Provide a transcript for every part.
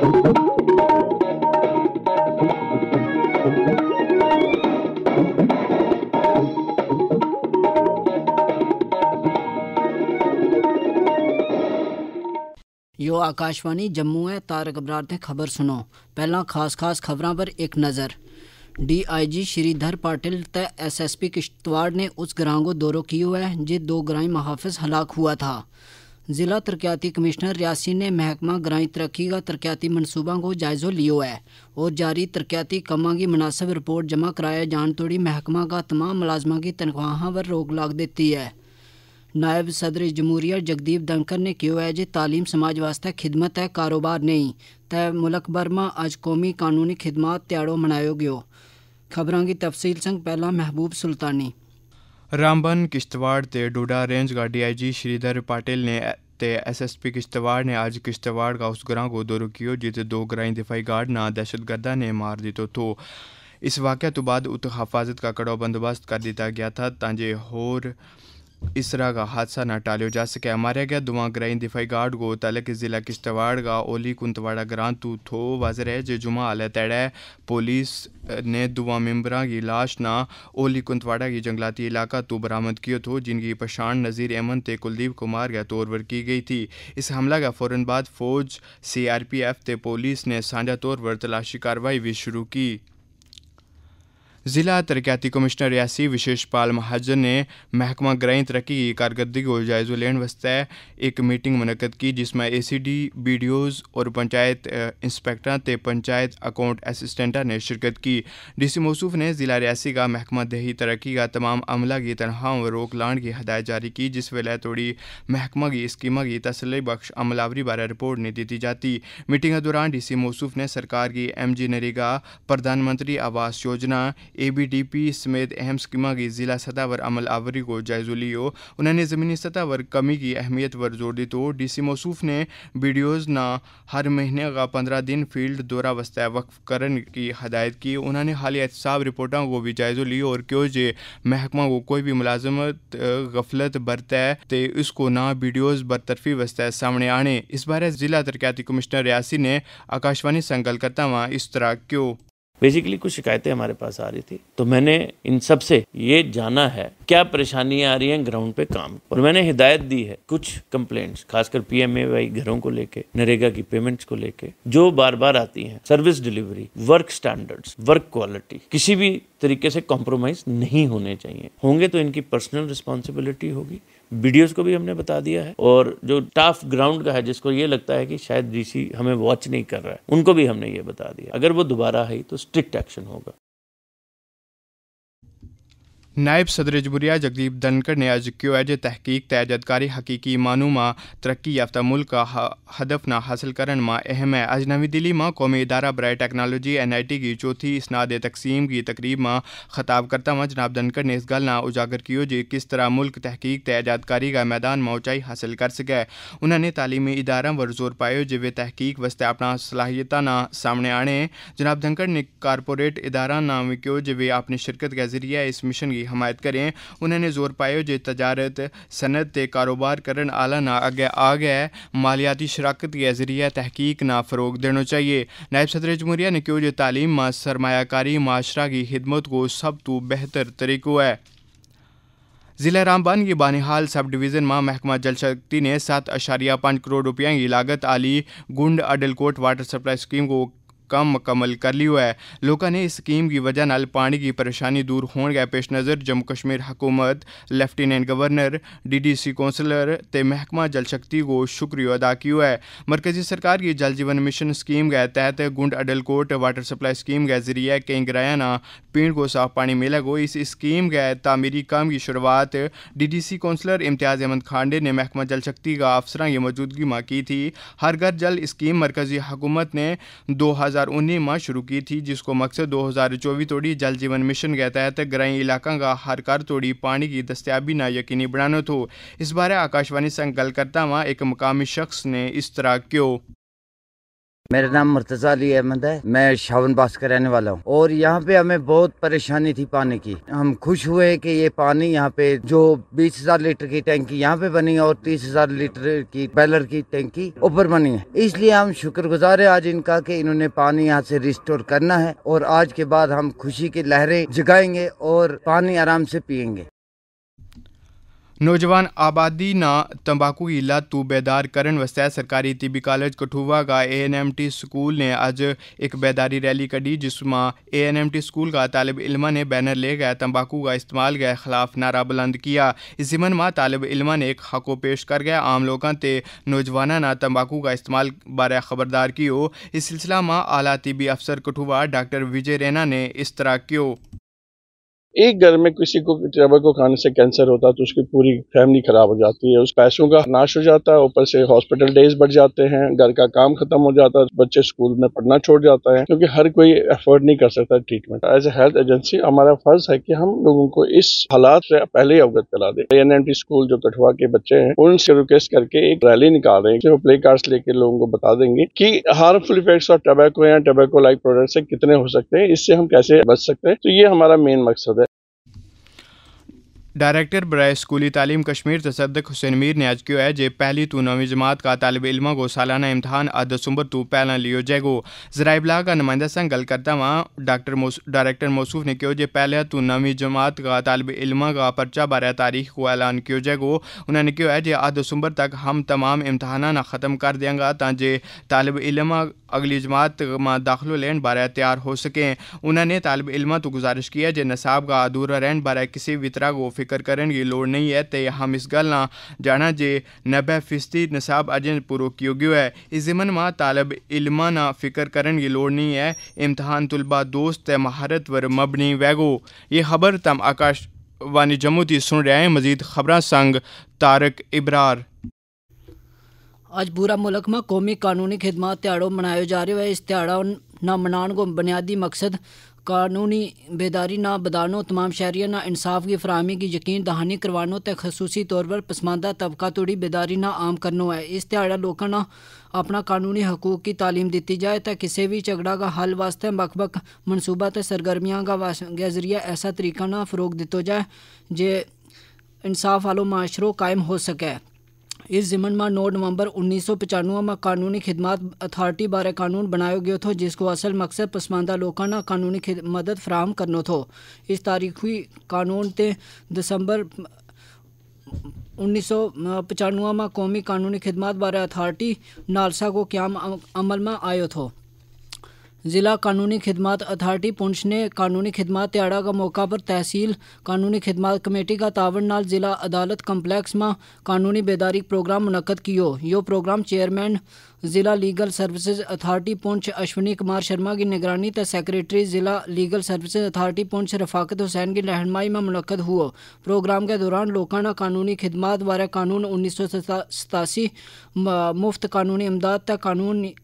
यो आकाशवाणी जम्मू है तारक अबरार ते खबर सुनो पहला खास खास खबरों पर एक नज़र डीआईजी श्रीधर पाटिल ते एसएसपी किश्तवाड़ ने उस ग्रां को की किया है जिस दो ग्राई महाफिज हलाक हुआ था ज़िला तरक्याती कमिश्नर रियासी ने महकमा ग्राई तरक्की का तरक्याती मनसूबा को जायजो लियो है और जारी तरक्याती कमां की मुनासिब रिपोर्ट जमा कराए जान तोड़ी महकमा का तमाम मुलाजमा की तनख्वाहों पर रोक लग देती है नायब सदर जमहूरिया जगदीप धनखड़ ने कहा है जी तालीम समाज वास्ते खिदमत है कारोबार नहीं तय मुल्क भरमा अज कौमी कानूनी खिदमत त्याड़ो मनायो गयो खबरों की तफसील संग पहला महबूब सुल्तानी रामबन किश्तवाड़ ते डोडा रेंज का डीआईजी श्रीधर पाटिल ने ते एसएसपी किश्तवाड़ ने अज्ज किश्तवाड़ का उस ग्रां को दौरा किया जित्थे दो ग्राई दिफाई गार्ड ना दहशतगर्दा ने मार दित्तो तो इस वाक्य तो बाद उत हफाजत का कड़ा बंदोबस्त कर दिया गया था तांजे होर इस तरह का हादसा न टालो जा सके मारे गया दुआ ग्राई दिफाई गार्ड को तलक ज़िला किश्तवाड़ का ओली कुंतवाड़ा ग्रां तू थो वाजर है जो जुमा आल तड़े पुलिस ने दुआ मेम्बर की लाश ना ओली कुंतवाड़ा की जंगलाती इलाका तू बरामद किए थो जिनकी पछाण नज़ीर अहमद ते कुलदीप कुमार के तौर पर की गई थी इस हमला का फौरन बाद फौज सी आर पी एफ ते पुलिस ने साझा तौर पर तलाशी कार्रवाई भी शुरू की जिला तरक्याती कमिश्नर रियासी पाल महाजन ने महकमा ग्राई तरक्की की कारकर्दगी को जायजा लेने वास्ते एक मीटिंग मुनकद की जिसमें A C D B D Os और पंचायत इंस्पैक्टर ते पंचायत अकाउंट असिस्टेंटा ने शिरकत की डी सी मौसूफ ने जिला रियासी का महकमा दही तरक्की का तमाम अमला की तनखा व रोक लाने की हदायत जारी की जिस वेल तोड़ी महकमा की स्कीम की तसली बख्श अमलावरी बारे रिपोर्ट नहीं दी जाती मीटिंग के दौरान डी सी मौसूफ ने सरकार की एम जी नरेगा प्रधानमंत्री आवास योजना ए बी डी पी समेत अहम स्कीम की ज़िला सतह पर अमल आवरी को जायजो लियो उन्होंने ज़मीनी सतह पर कमी की अहमियत पर जोर दी तो डी सी मौसूफ ने वीडियोज़ ना हर महीने का पंद्रह दिन फील्ड दौरा वस्ता वक्फ करने की हदायत की उन्होंने हाल एहतसाब रिपोर्टों को भी जायजो लियो और क्यों जे महकमा को कोई भी मुलाजमत गफलत बरतै तो इसको ना वीडियोज़ बरतरफी वस्ते सामने आने इस बारे ज़िला तरक्याती कमिश्नर रियासी ने आकाशवाणी संकलकर्ता करता हुआ इस तरह क्यों बेसिकली कुछ शिकायतें हमारे पास आ रही थी तो मैंने इन सब से ये जाना है क्या परेशानियां आ रही हैं ग्राउंड पे काम और मैंने हिदायत दी है कुछ कंप्लेंट्स खासकर वाई घरों को लेके नरेगा की पेमेंट्स को लेके जो बार बार आती हैं service delivery work standards work quality किसी भी तरीके से कॉम्प्रोमाइज नहीं होने चाहिए होंगे तो इनकी पर्सनल रिस्पॉन्सिबिलिटी होगी वीडियोस को भी हमने बता दिया है और जो टफ ग्राउंड का है जिसको ये लगता है कि शायद डीसी हमें वॉच नहीं कर रहा है उनको भी हमने ये बता दिया अगर वो दोबारा आई तो स्ट्रिक्ट एक्शन होगा नायब सदर जमहूरिया जगदीप धनखड़ ने अर्ज किया जो तहकीक तैजदकारी हकीकी मानूमा तरक्की याफ्ता मुल्क का हदफ ना हासिल करण में अहम है अज नवी दिल्ली में कौमी इदारा बर टेक्नोलॉजी एन आई टी की चौथी इसनाद तकसीम की तकरीब में खताब करता हुआ जनाब धनखड़ ने इस गल ना उजागर किया जो किस तरह मुल्क तहकीक तैजादकारी का मैदान में ऊंचाई हासिल कर सके उन्होंने तालीमी इदारा पर जोर पाए जो वे तहकीक वास्ते अपना सलाहियत ना सामने आने जनाब धनखड़ ने कारपोरेट इदारा ना भी क्यों जो वे अपनी शिरकत के जरिए इस मिशन की हमायत करें उन्होंने जोर पाया जो तजारत सनत के कारोबार करने आला ना अगे आ गया मालियाती शराकत के जरिए तहकीक ना फ़रोग देना चाहिए नायब सदर जमहूरिया ने कहा जो तालीम माँ सरमाकारी माशरा की खिदमत को सब तो बेहतर तरीको है ज़िला रामबन की बानिहाल सब डिवीज़न में महकमा जल शक्ति ने सात अशारिया पाँच करोड़ रुपये की लागत आली Gund Adalkot water supply scheme को काम मुकम्मल कर लियो है लोगों ने इस स्कीम की वजह न पानी की परेशानी दूर होने पेश नज़र जम्मू कश्मीर ਕਸ਼ਮੀਰ ਹਕੂਮਤ लेफ्टिनेंट गवर्नर डीडीसी कौंसलर ते महकमा जल शक्ति को शुक्रिया अदा किया है मरकजी सरकार की जल जीवन मिशन स्कीम के तहत Gund Adalkot water supply scheme के जरिए केंग न पीण को साफ पानी मिला गो इस स्कीम के तमीरी काम की शुरुआत डीडीसी कौंसलर इम्तियाज अहमद खांडे ने महकमा जल शक्ति का अफसर की मौजूदगी में की थी हर घर जल स्कीम मरकजी हुकूमत ने दो हजार 2019 में शुरू की थी जिसको मकसद 2024 तोड़ी जल जीवन मिशन के तहत ग्राई इलाकों का हर कार तोड़ी पानी की दस्तियाबी ना यकीनी बनाना तो इस बारे आकाशवाणी से गल में एक मकामी शख्स ने इस तरह क्यों मेरा नाम मुर्तजा अली अहमद है मैं शावन बास का रहने वाला हूँ और यहाँ पे हमें बहुत परेशानी थी पानी की हम खुश हुए कि ये पानी यहाँ पे जो बीस हजार लीटर की टैंकी यहाँ पे बनी है और तीस हजार लीटर की बैलर की टैंकी ऊपर बनी है इसलिए हम शुक्रगुजार है आज इनका कि इन्होंने पानी यहाँ से रिस्टोर करना है और आज के बाद हम खुशी की लहरें जगाएंगे और पानी आराम से पियेंगे नौजवान आबादी ना तंबाकू की लत तू बेदार करन वास्तै सरकारी तिबी कॉलेज कठुआ का A N M T school ने अज एक बेदारी रैली कड्डी जिसमें A N M T school का तालब इलमा ने बैनर ले गए तंबाकू का इस्तेमाल के खिलाफ नारा बुलंद किया इस जिमन में तालब इलमा ने एक हको पेश कर गया आम लोगों से नौजवाना ना तंबाकू का इस्तेमाल बारे खबरदार कियो इस सिलसिला में आला तिबी अफसर कठुआ डॉक्टर विजय रैना ने इस तरह क्यों एक घर में किसी को रबर को खाने से कैंसर होता है तो उसकी पूरी फैमिली खराब हो जाती है उस पैसों का नाश हो जाता है ऊपर से हॉस्पिटल डेज बढ़ जाते हैं घर का काम खत्म हो जाता है बच्चे स्कूल में पढ़ना छोड़ जाता है क्योंकि हर कोई एफर्ड नहीं कर सकता treatment as a health agency हमारा फर्ज है कि हम लोगों को इस हालात से पहले ही अवगत करा दे एन एन टी स्कूल जो कठुआ के बच्चे हैं उनसे रिक्वेस्ट करके एक रैली निकाल रहे हैं वो प्ले कार्ड लेकर लोगों को बता देंगे की हार्मफुल इफेक्ट्स ऑफ टबैको या टबैको लाइक प्रोडक्ट से कितने हो सकते हैं इससे हम कैसे बच सकते हैं तो ये हमारा मेन मकसद है डायरेक्टर बरए स्कूली तालीम कश्मीर तसदक हुसैन मीर ने अज क्यों है जे पहली तो नवी जमात का तालब इलम को सालाना इम्तहान अद दसंबर तू पहला लियो जाएगो जराए ब्लाक का नुमाइंदा संग गल करता हुआ डॉक्टर डायरेक्टर मौसूफ ने कहो जे पहले तो नौवीं जमात का तालब इलम का पर्चा बारह तारीख को ऐलान किया जाएगो उन्होंने कहो है जे अद दसंबर तक हम तमाम इम्तहाना ना ख़त्म कर देंगे ताजे तालब इलम अगली जमात में दाखिलो लेन बारह तैयार हो सकें उन्होंने तालब इलम तो गुजारिश की है जो नसाब का अधूरा रहन बारह किसी भी तरह को ਫਿਕਰ ਕਰਨ ਦੀ ਲੋੜ ਨਹੀਂ ਹੈ ਤੇ ਹਮ ਇਸ ਗੱਲ जाना ਜਾਣਾ नब्बे 90% नसाब अजें ਪੂਰੋ ਕੀਓ ਗਿਓ ਹੈ ਇਸ ਜ਼ਮਨ ਮਾ ਤਾਲਬ ਇਲਮਾ ਨਾ ਫਿਕਰ ਕਰਨ ਦੀ ਲੋੜ नहीं है इम्तहान तुलबा दोस्त है महारत वर मबनी वैगो ये खबर तम आकाशवाणी जम्मू की सुन रहे हैं मजीद खबर संग तारक इबरार अज पूरा मुल्क में कौमी कानूनी खिदमत ध्याड़ो मनाया जा रहा है इस ध्याड़ा न मनान को बुनियादी मकसद कानूनी बेदारी ना बदानो तमाम शहरिया ना इंसाफ की फरहमी की यकीन दहानी करवानों तो खसूसी तौर पर पसमानदा तबका तोड़ी बेदारी ना आम करनों है इस ध्याड़ा लोगों ना अपना कानूनी हकूक की तालीम दी जाए तो किसी भी झगड़ा का हल वास्ते बख बख मनसूबा तो सरगर्मियाँ का जरिए ऐसा तरीका ना फरोग दिता जाए जे इंसाफ आलो माशरों कायम हो सके इस ज़िमन में नौ नवंबर उन्नीस सौ पचानवे में कानूनी खिदमत अथॉरिटी बारे कानून बनाए गए थो जिसको असल मकसद पसमानदा लोगों ने कानूनी मदद फराहम करना थो इस तारीखी कानून ते दिसंबर उन्नीस सौ पचानवे में कौमी कानूनी खिदमत बारे अथॉरिटी नालसा को क्याम अमल में आयो थो ज़िला कानूनी खिदमत अथार्टी पुंछ ने कानूनी खिदमत त्याड़ा का मौका पर तहसील कानूनी खिदमत कमेटी का तावन नाल ज़िला अदालत कम्पलैक्स में कानूनी बेदारी प्रोग्राम मुनद किया यो प्रोग्राम चेयरमैन ज़िला legal services authority Poonch Ashwini Kumar Sharma की निगरानी त सेक्रेटरी ज़िला legal services authority Poonch Rafaqat Hussain की रहनमाई में मुनद हुआ प्रोग्राम के दौरान लोगों ने कानूनी खिदमत बारे कानून उन्नीस सौ सतासी मुफ्त कानूनी इमदाद त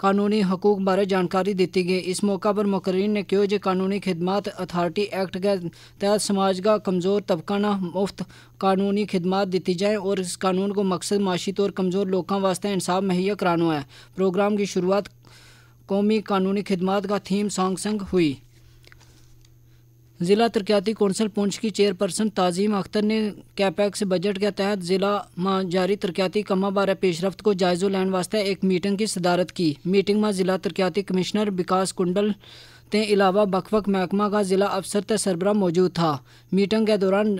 कानूनी हकूक बारे जानकारी दी गई इस मौका पर मुकरीन ने कहा जो कानूनी खिदमत अथॉरिटी एक्ट के तहत समाज का कमज़ोर तबका न मुफ्त कानूनी खिदमत दी जाए और इस कानून को मकसद माशी तौर कमज़ोर लोगों वास्ते इंसाफ मुहैया कराना है प्रोग्राम की शुरुआत कौमी कानूनी खिदमत का थीम सॉन्ग संग हुई ज़िला तरक्याती कौंसल पुंछ की चेयरपर्सन ताज़ीम अख्तर ने कैपैक्स बजट के तहत ज़िला में जारी तरक्याती कमा बारे पेशरफ को जायजो लैंड वास्ते एक मीटिंग की सदारत की मीटिंग में ज़िला तरक्याती कमिश्नर विकास कुंडल ते अलावा बख महकमा का ज़िला अफसर त सरबरा मौजूद था मीटिंग के दौरान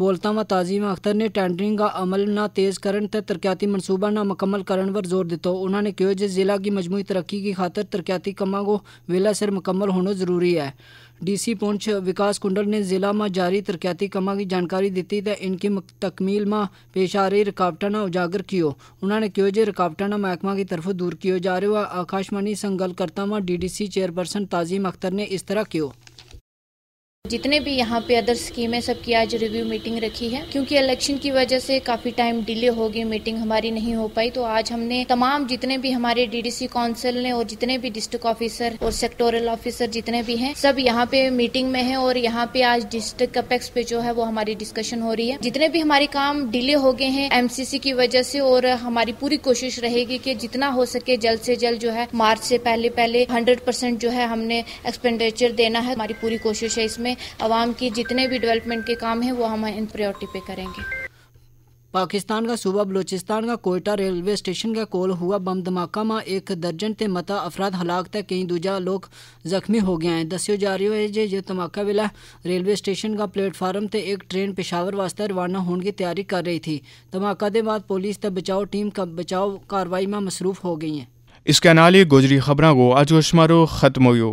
बोलता हुआ ताज़ीम अख्तर ने टेंडरिंग का अमल ना तेज़ करन तो तरक्याती मनसूबा न मुकम्मल करन पर जोर दिता उन्होंने कहा ज़िला की मजमू तरक्की की खातर तरक्याती कमा को वेला सिर मुकम्मल होना जरूरी है डीसी ડીસી પૂંછ વિકાસ કુંડલને જિલ્લામાં જારી તરક્યાતી કમાની જાણકારી દીધી તે ઇનકી તકમીલમાં પેશ आ रही रुकावटों उजागर किया उन्होंने कहा जो रुकावटों महकमा की तरफ दूर किया जा रहा आकाशवाणी संग गल करता D D chairperson Tajim Akhtar ने इस तरह किया जितने भी यहाँ पे अदर स्कीम है सबकी आज रिव्यू मीटिंग रखी है क्योंकि इलेक्शन की वजह से काफी टाइम डिले हो गई मीटिंग हमारी नहीं हो पाई तो आज हमने तमाम जितने भी हमारे डीडीसी काउंसिल ने और जितने भी डिस्ट्रिक्ट ऑफिसर और सेक्टोरल ऑफिसर जितने भी हैं सब यहाँ पे मीटिंग में है और यहाँ पे आज डिस्ट्रिक्ट कपेक्स पे जो है वो हमारी डिस्कशन हो रही है जितने भी हमारे काम डिले हो गए हैं एमसीसी की वजह से और हमारी पूरी कोशिश रहेगी की जितना हो सके जल्द से जल्द जो है मार्च से पहले पहले हंड्रेड जो है हमने एक्सपेंडिचर देना है हमारी पूरी कोशिश है इसमें में आवाम की जितने भी डेवलपमेंट के काम हैं वो हम इन प्रायोरिटी पे करेंगे पाकिस्तान का सूबा बलोचिस्तान का कोयटा रेलवे स्टेशन का कोल हुआ बम धमाका में एक दर्जन से मता अफराद हलाक तक कई दूजा लोग जख्मी हो गया है दस्यो जा रही है जे जो धमाका वेला रेलवे स्टेशन का प्लेटफार्म से एक ट्रेन पेशावर वास्ते रवाना होने की तैयारी कर रही थी धमाका के बाद पुलिस तक बचाओ टीम का बचाव कार्रवाई में मसरूफ हो गई है इसके नाल ही गुजरी खबर को आज शुमारो खत्म हो